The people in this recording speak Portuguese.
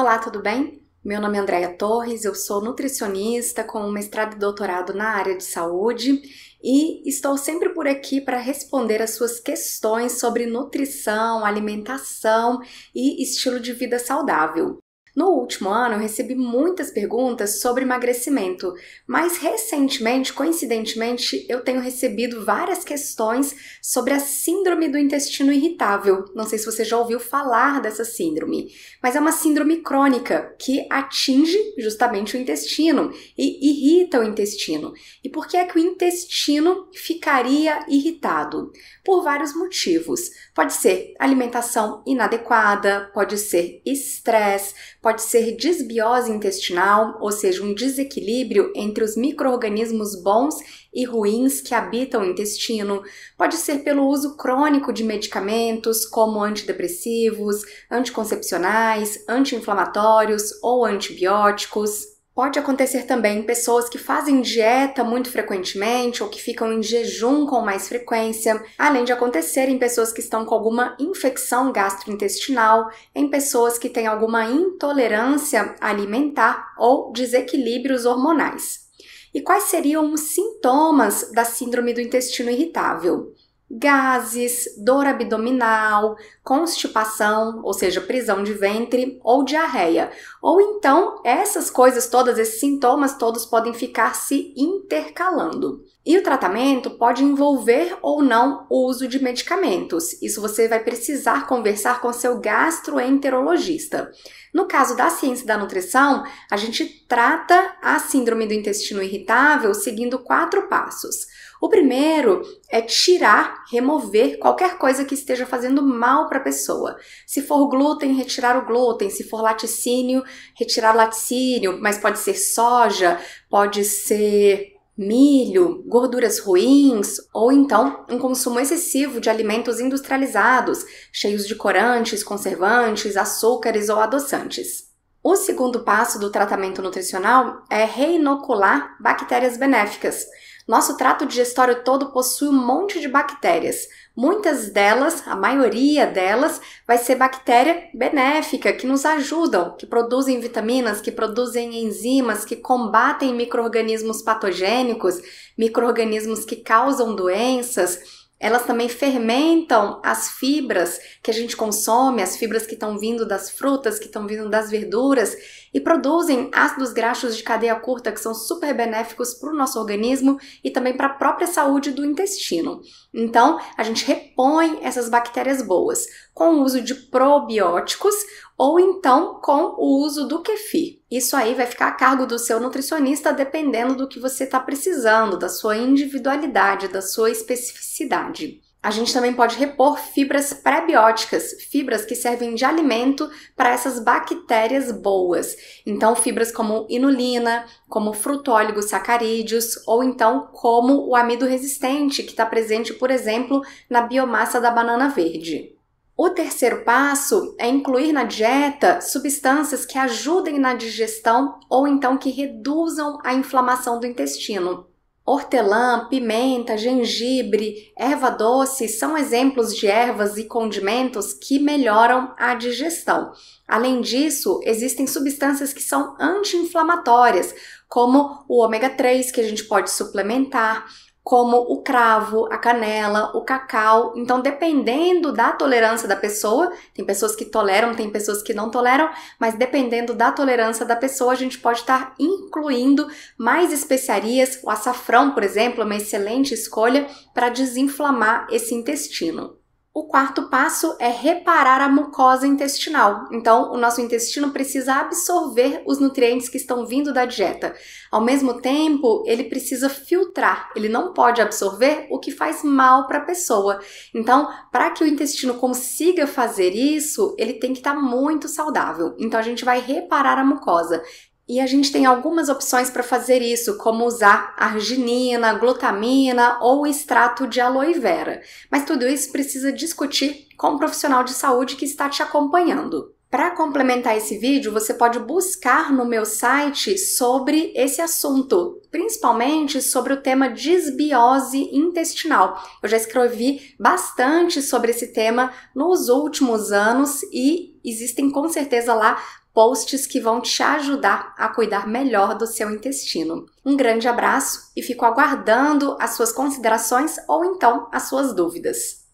Olá, tudo bem? Meu nome é Andréia Torres, eu sou nutricionista com mestrado e doutorado na área de saúde e estou sempre por aqui para responder as suas questões sobre nutrição, alimentação e estilo de vida saudável. No último ano, eu recebi muitas perguntas sobre emagrecimento, mas recentemente, coincidentemente, eu tenho recebido várias questões sobre a síndrome do intestino irritável. Não sei se você já ouviu falar dessa síndrome, mas é uma síndrome crônica que atinge justamente o intestino e irrita o intestino. E por que é que o intestino ficaria irritado? Por vários motivos. Pode ser alimentação inadequada, pode ser estresse, pode ser desbiose intestinal, ou seja, um desequilíbrio entre os microorganismos bons e ruins que habitam o intestino. Pode ser pelo uso crônico de medicamentos como antidepressivos, anticoncepcionais, anti-inflamatórios ou antibióticos. Pode acontecer também em pessoas que fazem dieta muito frequentemente ou que ficam em jejum com mais frequência, além de acontecer em pessoas que estão com alguma infecção gastrointestinal, em pessoas que têm alguma intolerância alimentar ou desequilíbrios hormonais. E quais seriam os sintomas da síndrome do intestino irritável? gases, dor abdominal, constipação, ou seja, prisão de ventre ou diarreia. Ou então, essas coisas todas, esses sintomas todos podem ficar se intercalando. E o tratamento pode envolver ou não o uso de medicamentos. Isso você vai precisar conversar com seu gastroenterologista. No caso da ciência da nutrição, a gente trata a síndrome do intestino irritável seguindo quatro passos o primeiro é tirar, remover qualquer coisa que esteja fazendo mal para a pessoa. Se for glúten, retirar o glúten. Se for laticínio, retirar o laticínio. Mas pode ser soja, pode ser milho, gorduras ruins ou então um consumo excessivo de alimentos industrializados, cheios de corantes, conservantes, açúcares ou adoçantes. O segundo passo do tratamento nutricional é reinocular bactérias benéficas. Nosso trato digestório todo possui um monte de bactérias. Muitas delas, a maioria delas, vai ser bactéria benéfica, que nos ajudam, que produzem vitaminas, que produzem enzimas, que combatem micro-organismos patogênicos, micro-organismos que causam doenças. Elas também fermentam as fibras que a gente consome, as fibras que estão vindo das frutas, que estão vindo das verduras, e produzem ácidos graxos de cadeia curta que são super benéficos para o nosso organismo e também para a própria saúde do intestino. Então, a gente repõe essas bactérias boas com o uso de probióticos ou então com o uso do kefir. Isso aí vai ficar a cargo do seu nutricionista dependendo do que você está precisando, da sua individualidade, da sua especificidade. A gente também pode repor fibras pré-bióticas, fibras que servem de alimento para essas bactérias boas. Então, fibras como inulina, como frutóligos sacarídeos ou então como o amido resistente, que está presente, por exemplo, na biomassa da banana verde. O terceiro passo é incluir na dieta substâncias que ajudem na digestão ou então que reduzam a inflamação do intestino. Hortelã, pimenta, gengibre, erva doce são exemplos de ervas e condimentos que melhoram a digestão. Além disso, existem substâncias que são anti-inflamatórias, como o ômega 3, que a gente pode suplementar, como o cravo, a canela, o cacau. Então, dependendo da tolerância da pessoa, tem pessoas que toleram, tem pessoas que não toleram, mas dependendo da tolerância da pessoa, a gente pode estar incluindo mais especiarias. O açafrão, por exemplo, é uma excelente escolha para desinflamar esse intestino. O quarto passo é reparar a mucosa intestinal. Então, o nosso intestino precisa absorver os nutrientes que estão vindo da dieta. Ao mesmo tempo, ele precisa filtrar. Ele não pode absorver o que faz mal para a pessoa. Então, para que o intestino consiga fazer isso, ele tem que estar tá muito saudável. Então, a gente vai reparar a mucosa, e a gente tem algumas opções para fazer isso, como usar arginina, glutamina ou extrato de aloe vera. Mas tudo isso precisa discutir com um profissional de saúde que está te acompanhando. Para complementar esse vídeo, você pode buscar no meu site sobre esse assunto, principalmente sobre o tema desbiose intestinal. Eu já escrevi bastante sobre esse tema nos últimos anos e existem com certeza lá posts que vão te ajudar a cuidar melhor do seu intestino. Um grande abraço e fico aguardando as suas considerações ou então as suas dúvidas.